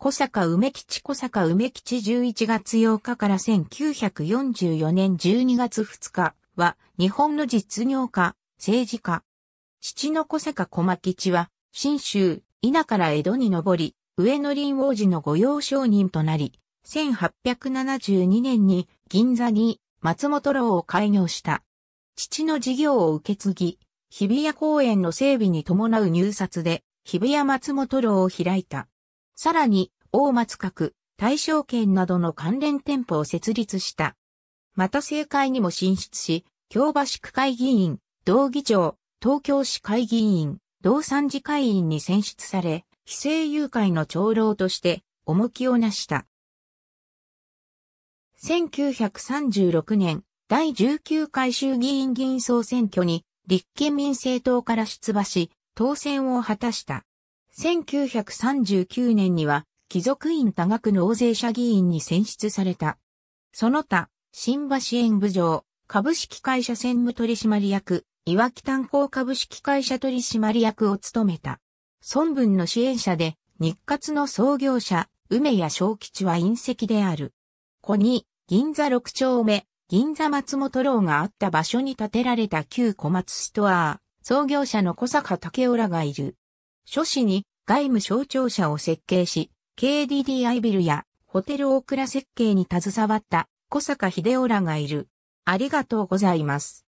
小坂梅吉小坂梅吉11月8日から1944年12月2日は日本の実業家、政治家。父の小坂小牧吉は、新州、稲から江戸に上り、上野林王子の御用商人となり、1872年に銀座に松本楼を開業した。父の事業を受け継ぎ、日比谷公園の整備に伴う入札で、日比谷松本楼を開いた。さらに、大松閣、大正圏などの関連店舗を設立した。また政界にも進出し、京橋区会議員、道議長、東京市会議員、道参事会員に選出され、非正友会の長老として重きをなした。1936年、第19回衆議院議員総選挙に立憲民政党から出馬し、当選を果たした。1939年には、貴族院多額納税者議員に選出された。その他、新橋演舞場、株式会社専務取締役、岩木炭鉱株式会社取締役を務めた。孫文の支援者で、日活の創業者、梅谷小吉は隕石である。ここに、銀座六丁目、銀座松本楼があった場所に建てられた旧小松ストア、創業者の小坂武浦らがいる。書誌に、外務省庁舎を設計し、KDDI ビルやホテルオークラ設計に携わった小坂秀夫らがいる。ありがとうございます。